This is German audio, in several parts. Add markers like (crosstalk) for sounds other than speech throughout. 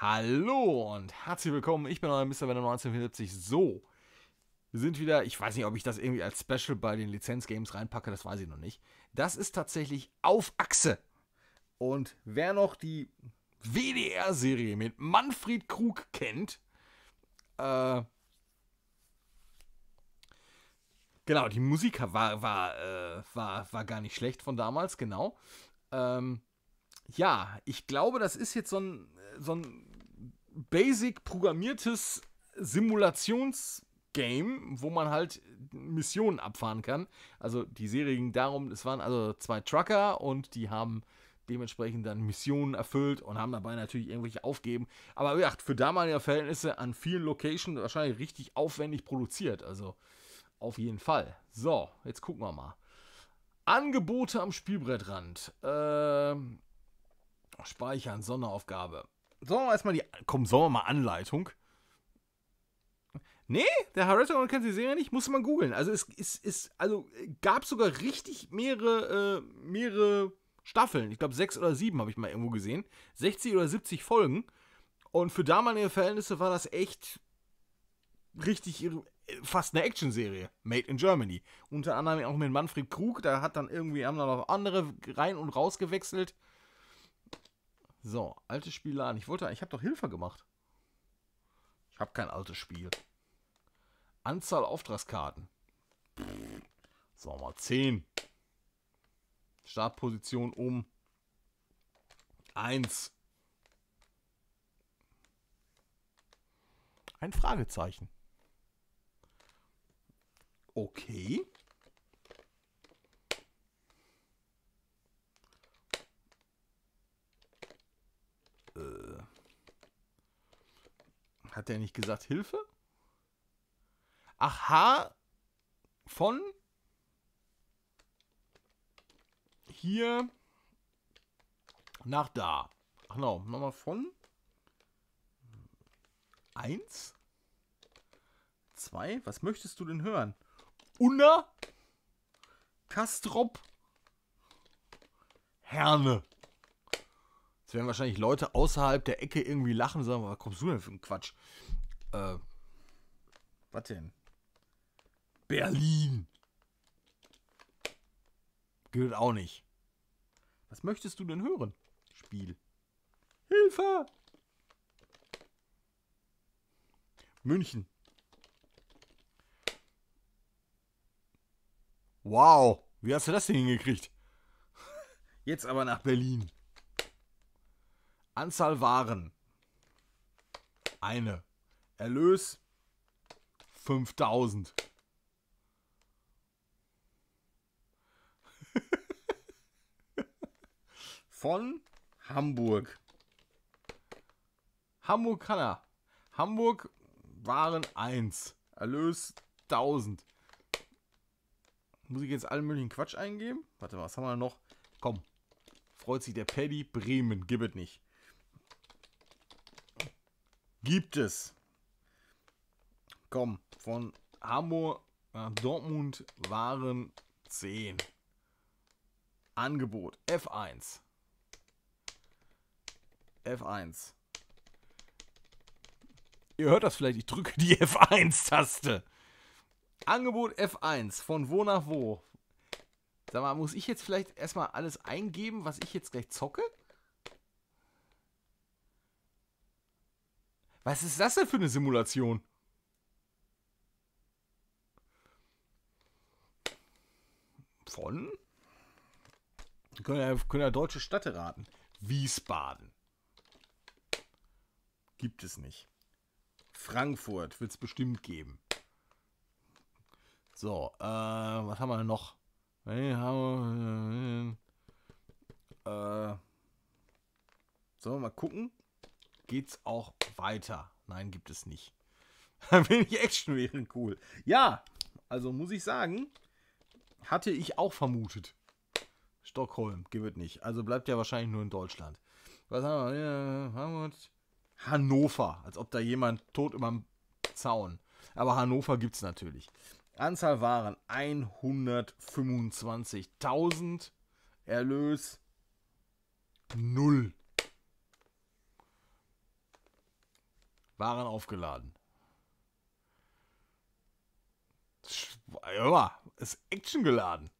Hallo und herzlich willkommen. Ich bin euer Mr. wender 1974. So, wir sind wieder. Ich weiß nicht, ob ich das irgendwie als Special bei den Lizenzgames reinpacke, das weiß ich noch nicht. Das ist tatsächlich auf Achse. Und wer noch die WDR-Serie mit Manfred Krug kennt, äh, genau, die Musik war, war, äh, war, war gar nicht schlecht von damals, genau. Ähm, ja, ich glaube, das ist jetzt so ein, so ein basic programmiertes Simulationsgame, wo man halt Missionen abfahren kann. Also die Serie ging darum, es waren also zwei Trucker und die haben dementsprechend dann Missionen erfüllt und haben dabei natürlich irgendwelche Aufgeben. Aber wie gesagt, für damalige Verhältnisse an vielen Locations wahrscheinlich richtig aufwendig produziert. Also auf jeden Fall. So, jetzt gucken wir mal. Angebote am Spielbrettrand. Ähm, speichern, Sonderaufgabe. Sollen wir erstmal die. Komm, sollen wir mal Anleitung? Nee, der Haretto kennt die Serie nicht, muss man googeln. Also es ist, ist also gab sogar richtig mehrere, äh, mehrere Staffeln. Ich glaube sechs oder sieben habe ich mal irgendwo gesehen. 60 oder 70 Folgen. Und für damalige Verhältnisse war das echt richtig fast eine Actionserie. Made in Germany. Unter anderem auch mit Manfred Krug, da hat dann irgendwie, haben dann noch andere rein und raus gewechselt. So, altes Spiel laden. Ich wollte, ich habe doch Hilfe gemacht. Ich habe kein altes Spiel. Anzahl Auftragskarten. So, mal 10. Startposition um 1. Ein Fragezeichen. Okay. Hat der nicht gesagt Hilfe? Aha, von hier nach da. Ach genau, nochmal von 1, 2, was möchtest du denn hören? Unna, Kastrop, Herne. Jetzt werden wahrscheinlich Leute außerhalb der Ecke irgendwie lachen und sagen, was kommst du denn für ein Quatsch? Äh, was denn? Berlin. Gilt auch nicht. Was möchtest du denn hören? Spiel. Hilfe! München. Wow, wie hast du das denn hingekriegt? (laughs) Jetzt aber nach Berlin. Anzahl Waren. Eine. Erlös 5000. (laughs) Von Hamburg. Hamburg kann er. Hamburg waren 1. Erlös 1000. Muss ich jetzt allen möglichen Quatsch eingeben? Warte mal, was haben wir noch? Komm. Freut sich der Paddy Bremen. Gib es nicht gibt es. Komm, von Hamburg nach Dortmund waren 10. Angebot F1. F1. Ihr hört das vielleicht, ich drücke die (laughs) F1-Taste. Angebot F1, von wo nach wo? Sag mal, muss ich jetzt vielleicht erstmal alles eingeben, was ich jetzt gleich zocke? Was ist das denn für eine Simulation? Von? Können ja, können ja deutsche Städte raten. Wiesbaden. Gibt es nicht. Frankfurt wird es bestimmt geben. So, äh, was haben wir noch? Äh, sollen wir mal gucken? Geht's auch weiter. Nein, gibt es nicht. Ein wenig Action wäre cool. Ja, also muss ich sagen, hatte ich auch vermutet. Stockholm gibt es nicht. Also bleibt ja wahrscheinlich nur in Deutschland. Was haben wir? Hamburg. Hannover. Als ob da jemand tot überm Zaun. Aber Hannover gibt es natürlich. Anzahl Waren 125.000. Erlös 0. waren aufgeladen. Ja, ist Action geladen.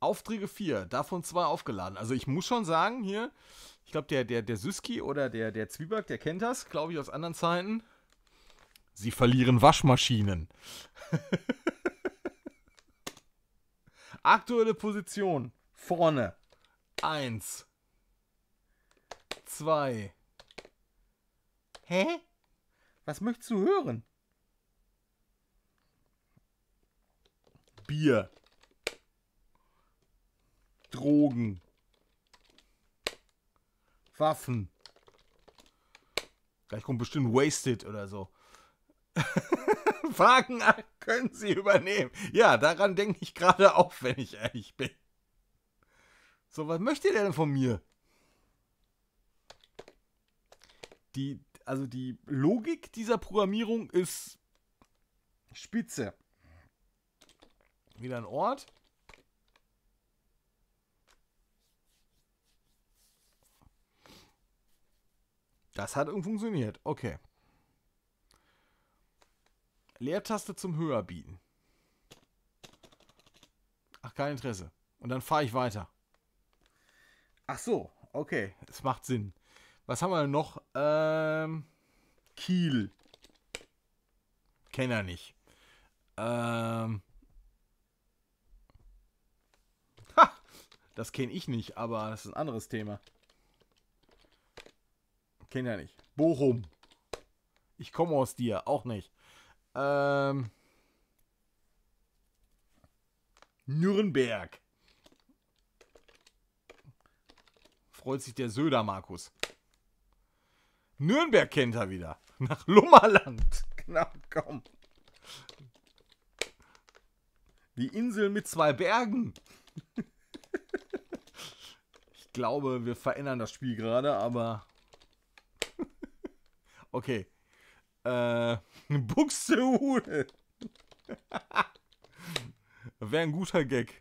Aufträge 4, davon zwei aufgeladen. Also ich muss schon sagen, hier, ich glaube, der, der, der Süski oder der, der Zwieback, der kennt das, glaube ich, aus anderen Zeiten. Sie verlieren Waschmaschinen. (laughs) Aktuelle Position. Vorne. Eins. Zwei. Hä? Was möchtest du hören? Bier. Drogen. Waffen. Gleich kommt bestimmt Wasted oder so. Wagen (laughs) können sie übernehmen. Ja, daran denke ich gerade auch, wenn ich ehrlich bin. So, was möchtet ihr denn von mir? Die, also die Logik dieser Programmierung ist spitze. Wieder ein Ort. Das hat irgendwie funktioniert. Okay. Leertaste zum Höher bieten. Ach, kein Interesse. Und dann fahre ich weiter. Ach so, okay. Es macht Sinn. Was haben wir denn noch? Ähm, Kiel. Kenner nicht. Ähm, ha, das kenne ich nicht, aber das ist ein anderes Thema. Kenn ja nicht. Bochum. Ich komme aus dir, auch nicht. Ähm, Nürnberg. Freut sich der Söder, Markus. Nürnberg kennt er wieder. Nach Lummerland. Genau, komm. Die Insel mit zwei Bergen. Ich glaube, wir verändern das Spiel gerade, aber. (laughs) Okay. Äh, (laughs) Buxtehude. (laughs) Wäre ein guter Gag.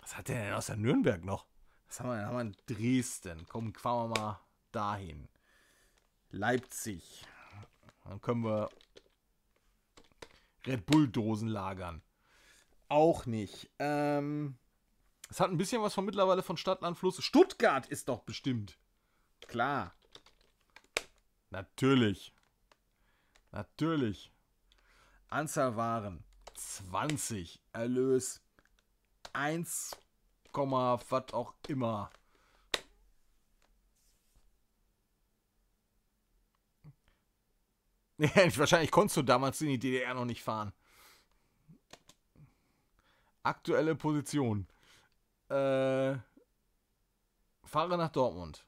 Was hat der denn aus der Nürnberg noch? Was haben wir denn? Haben wir in Dresden. Komm, fahren wir mal dahin. Leipzig. Dann können wir Red Bull-Dosen lagern. Auch nicht. Ähm, es hat ein bisschen was von mittlerweile von Stadtlandfluss. Stuttgart ist doch bestimmt. Klar. Natürlich. Natürlich. Anzahl Waren 20. Erlös 1, was auch immer. (laughs) wahrscheinlich konntest du damals in die DDR noch nicht fahren. Aktuelle Position. Äh, fahre nach Dortmund.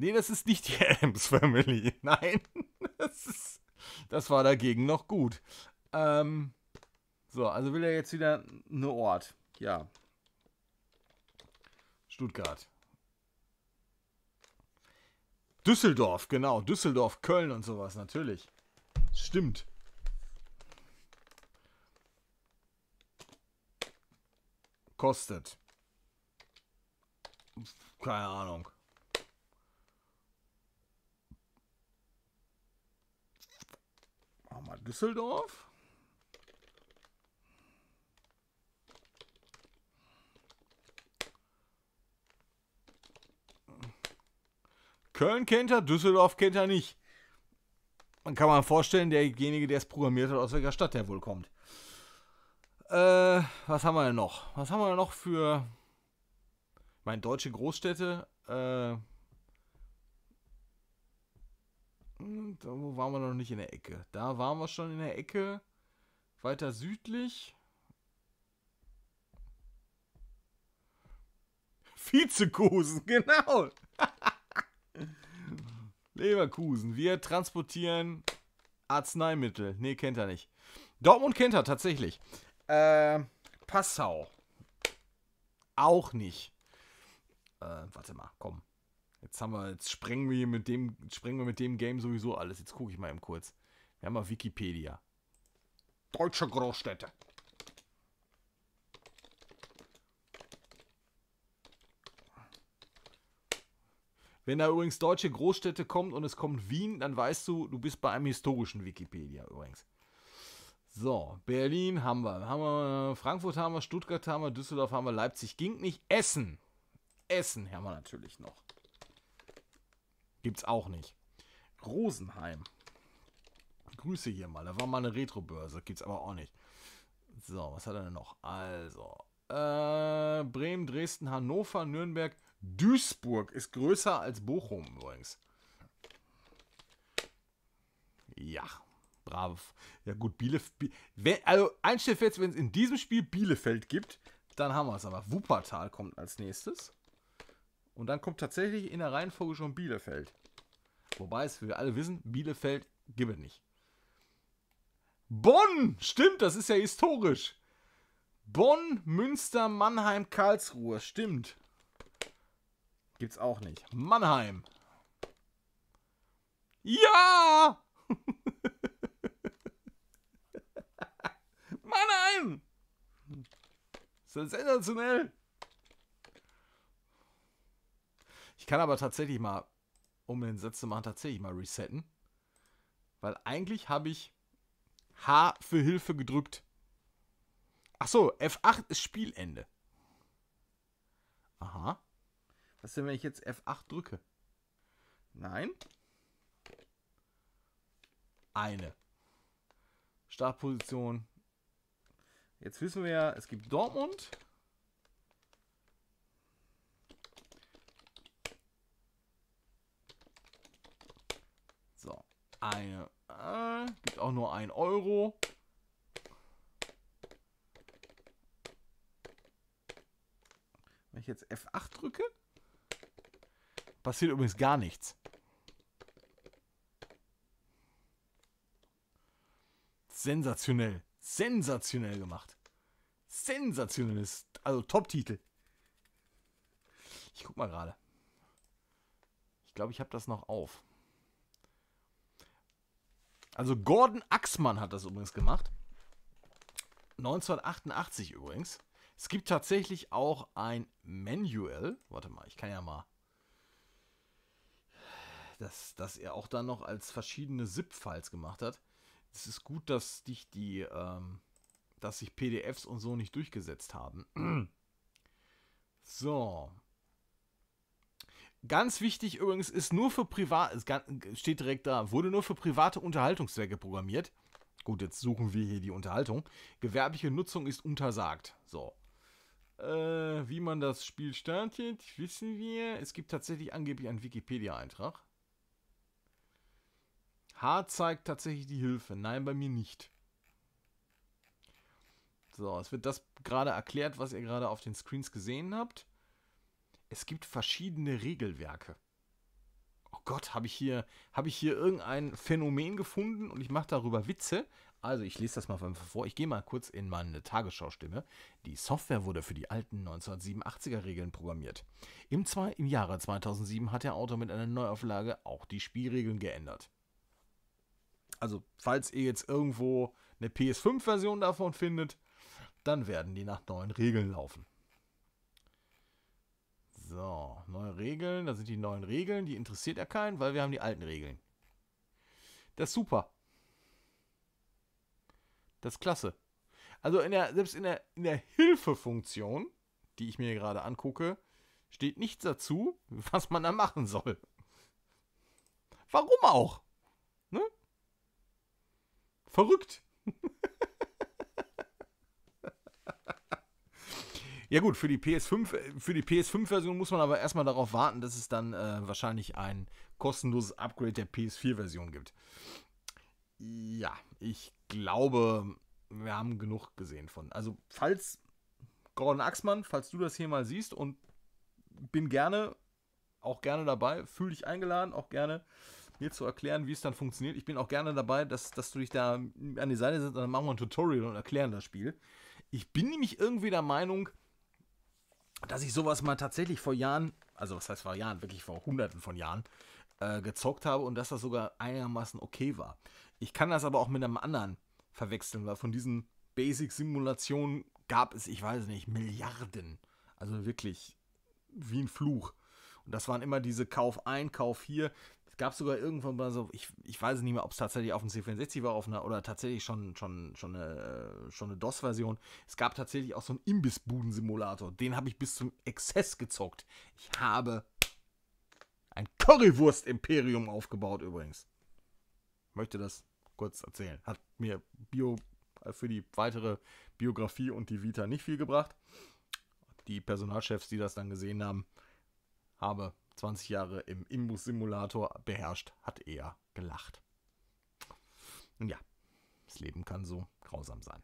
Nee, das ist nicht die (laughs) Adams Family. (laughs) Nein, das, ist, das war dagegen noch gut. Ähm, so, also will er jetzt wieder einen Ort. Ja. Stuttgart. Düsseldorf, genau. Düsseldorf, Köln und sowas, natürlich. Stimmt. Kostet. Keine Ahnung. Machen wir Düsseldorf. Köln kennt er, Düsseldorf kennt er nicht. Man kann man vorstellen, derjenige, der es programmiert hat, aus welcher Stadt der wohl kommt. Äh, was haben wir denn noch? Was haben wir denn noch für. Ich meine, deutsche Großstädte. Äh, hm, wo waren wir noch nicht in der Ecke? Da waren wir schon in der Ecke. Weiter südlich. Vizekosen, (laughs) genau. Leverkusen, wir transportieren Arzneimittel. Nee, kennt er nicht. Dortmund kennt er tatsächlich. Äh, Passau. Auch nicht. Äh, warte mal, komm. Jetzt haben wir, jetzt sprengen wir mit dem, sprengen wir mit dem Game sowieso alles. Jetzt gucke ich mal eben kurz. Wir haben mal Wikipedia. Deutsche Großstädte. Wenn da übrigens deutsche Großstädte kommt und es kommt Wien, dann weißt du, du bist bei einem historischen Wikipedia übrigens. So, Berlin haben wir. haben wir. Frankfurt haben wir, Stuttgart haben wir, Düsseldorf haben wir, Leipzig ging nicht. Essen. Essen haben wir natürlich noch. Gibt's auch nicht. Rosenheim. Grüße hier mal. Da war mal eine Retrobörse. Gibt's aber auch nicht. So, was hat er denn noch? Also, äh, Bremen, Dresden, Hannover, Nürnberg, Duisburg ist größer als Bochum übrigens. Ja, brav. Ja gut, Bielefeld. Also ein Schiff wenn es in diesem Spiel Bielefeld gibt, dann haben wir es aber. Wuppertal kommt als nächstes. Und dann kommt tatsächlich in der Reihenfolge schon Bielefeld. Wobei es, wie wir alle wissen, Bielefeld gibt es nicht. Bonn! Stimmt, das ist ja historisch. Bonn, Münster, Mannheim, Karlsruhe. Stimmt. Gibt's auch nicht. Mannheim. Ja! (laughs) Mannheim! Sensationell! Ich kann aber tatsächlich mal, um den Satz zu machen, tatsächlich mal resetten. Weil eigentlich habe ich H für Hilfe gedrückt. Achso, F8 ist Spielende. Aha. Was denn, wenn ich jetzt F8 drücke? Nein. Eine. Startposition. Jetzt wissen wir ja, es gibt Dortmund. So, eine. Äh, gibt auch nur ein Euro. Wenn ich jetzt F8 drücke, Passiert übrigens gar nichts. Sensationell. Sensationell gemacht. Sensationell ist. Also Top-Titel. Ich guck mal gerade. Ich glaube, ich habe das noch auf. Also Gordon Axmann hat das übrigens gemacht. 1988 übrigens. Es gibt tatsächlich auch ein Manual. Warte mal, ich kann ja mal dass, dass er auch dann noch als verschiedene ZIP-Files gemacht hat. Es ist gut, dass dich die, ähm, dass sich PDFs und so nicht durchgesetzt haben. (clears throat) so. Ganz wichtig übrigens ist nur für privat, es steht direkt da, wurde nur für private Unterhaltungszwecke programmiert. Gut, jetzt suchen wir hier die Unterhaltung. Gewerbliche Nutzung ist untersagt. So. Äh, wie man das Spiel startet, wissen wir. Es gibt tatsächlich angeblich einen Wikipedia-Eintrag. H zeigt tatsächlich die Hilfe. Nein, bei mir nicht. So, es wird das gerade erklärt, was ihr gerade auf den Screens gesehen habt. Es gibt verschiedene Regelwerke. Oh Gott, habe ich hier, ich hier irgendein Phänomen gefunden und ich mache darüber Witze? Also, ich lese das mal vor. Ich gehe mal kurz in meine Tagesschau-Stimme. Die Software wurde für die alten 1987er-Regeln programmiert. Im, zwei, Im Jahre 2007 hat der Autor mit einer Neuauflage auch die Spielregeln geändert. Also, falls ihr jetzt irgendwo eine PS5-Version davon findet, dann werden die nach neuen Regeln laufen. So, neue Regeln, da sind die neuen Regeln, die interessiert ja keinen, weil wir haben die alten Regeln. Das ist super. Das ist klasse. Also in der, selbst in der, in der Hilfefunktion, die ich mir gerade angucke, steht nichts dazu, (laughs) was man da machen soll. Warum auch? Verrückt. ja gut, für die PS5, äh, für die PS5-Version muss man aber erstmal darauf warten, dass es dann äh, wahrscheinlich ein kostenloses Upgrade der PS4-Version gibt. Ja, ich glaube, wir haben genug gesehen von. Also, falls Gordon Axmann, falls du das hier mal siehst und bin gerne, auch gerne dabei, fühle dich eingeladen, auch gerne mir zu erklären, wie es dann funktioniert. Ich bin auch gerne dabei, dass, dass du dich da an die Seite setzt und dann machen wir ein Tutorial und erklären das Spiel. Ich bin nämlich irgendwie der Meinung, dass ich sowas mal tatsächlich vor Jahren, also was heißt vor Jahren, wirklich vor hunderten von Jahren, äh, gezockt habe und dass das sogar einigermaßen okay war. Ich kann das aber auch mit einem anderen verwechseln, weil von diesen Basic-Simulationen gab es, ich weiß nicht, Milliarden. Also wirklich wie ein Fluch. Und das waren immer diese Kauf ein, Kauf hier gab sogar irgendwann mal so, ich, ich weiß nicht mehr, ob es tatsächlich auf dem C64 war auf einer, oder tatsächlich schon, schon, schon eine, äh, schon eine DOS-Version. Es gab tatsächlich auch so einen Imbissbuden-Simulator. Den habe ich bis zum Exzess gezockt. Ich habe ein Currywurst-Imperium aufgebaut übrigens. Ich möchte das kurz erzählen. Hat mir Bio äh, für die weitere Biografie und die Vita nicht viel gebracht. Die Personalchefs, die das dann gesehen haben, habe 20 Jahre im Imbus-Simulator beherrscht, hat er gelacht. Nun ja, das Leben kann so grausam sein.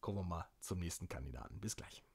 Kommen wir mal zum nächsten Kandidaten. Bis gleich.